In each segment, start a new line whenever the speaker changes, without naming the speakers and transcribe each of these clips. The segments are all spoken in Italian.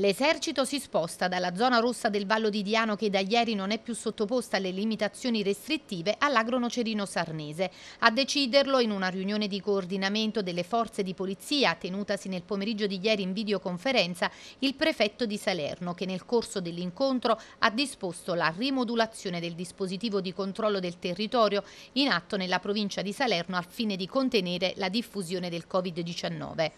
L'esercito si sposta dalla zona rossa del Vallo di Diano che da ieri non è più sottoposta alle limitazioni restrittive all'agronocerino sarnese. A deciderlo in una riunione di coordinamento delle forze di polizia tenutasi nel pomeriggio di ieri in videoconferenza il prefetto di Salerno che nel corso dell'incontro ha disposto la rimodulazione del dispositivo di controllo del territorio in atto nella provincia di Salerno al fine di contenere la diffusione del Covid-19.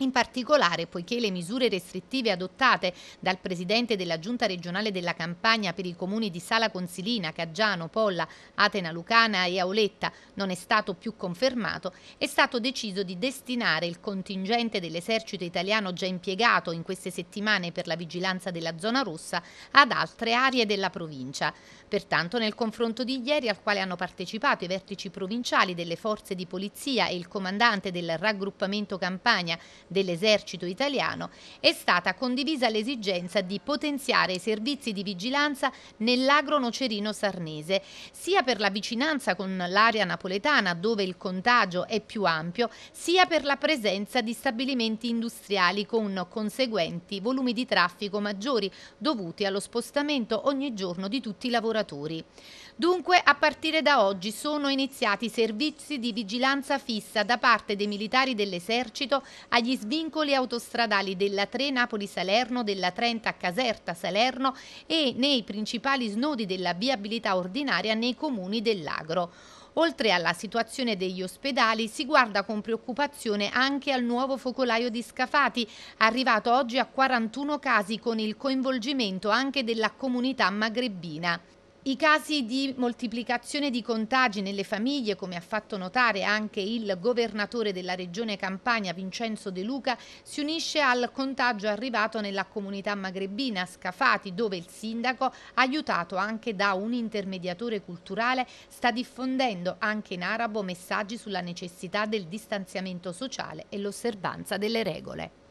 In particolare, poiché le misure restrittive adottate dal Presidente della Giunta regionale della Campania per i comuni di Sala Consilina, Caggiano, Polla, Atena Lucana e Auletta non è stato più confermato, è stato deciso di destinare il contingente dell'esercito italiano già impiegato in queste settimane per la vigilanza della zona rossa ad altre aree della provincia. Pertanto nel confronto di ieri al quale hanno partecipato i vertici provinciali delle forze di polizia e il comandante del raggruppamento Campania dell'esercito italiano, è stata condivisa l'esigenza di potenziare i servizi di vigilanza nell'agro nocerino sarnese, sia per la vicinanza con l'area napoletana dove il contagio è più ampio, sia per la presenza di stabilimenti industriali con conseguenti volumi di traffico maggiori dovuti allo spostamento ogni giorno di tutti i lavoratori. Dunque, a partire da oggi sono iniziati servizi di vigilanza fissa da parte dei militari dell'esercito agli svincoli autostradali della 3 Napoli-Salerno, della 30 Caserta-Salerno e nei principali snodi della viabilità ordinaria nei comuni dell'Agro. Oltre alla situazione degli ospedali, si guarda con preoccupazione anche al nuovo focolaio di Scafati, arrivato oggi a 41 casi con il coinvolgimento anche della comunità magrebina. I casi di moltiplicazione di contagi nelle famiglie, come ha fatto notare anche il governatore della regione Campania Vincenzo De Luca, si unisce al contagio arrivato nella comunità magrebina Scafati, dove il sindaco, aiutato anche da un intermediatore culturale, sta diffondendo anche in arabo messaggi sulla necessità del distanziamento sociale e l'osservanza delle regole.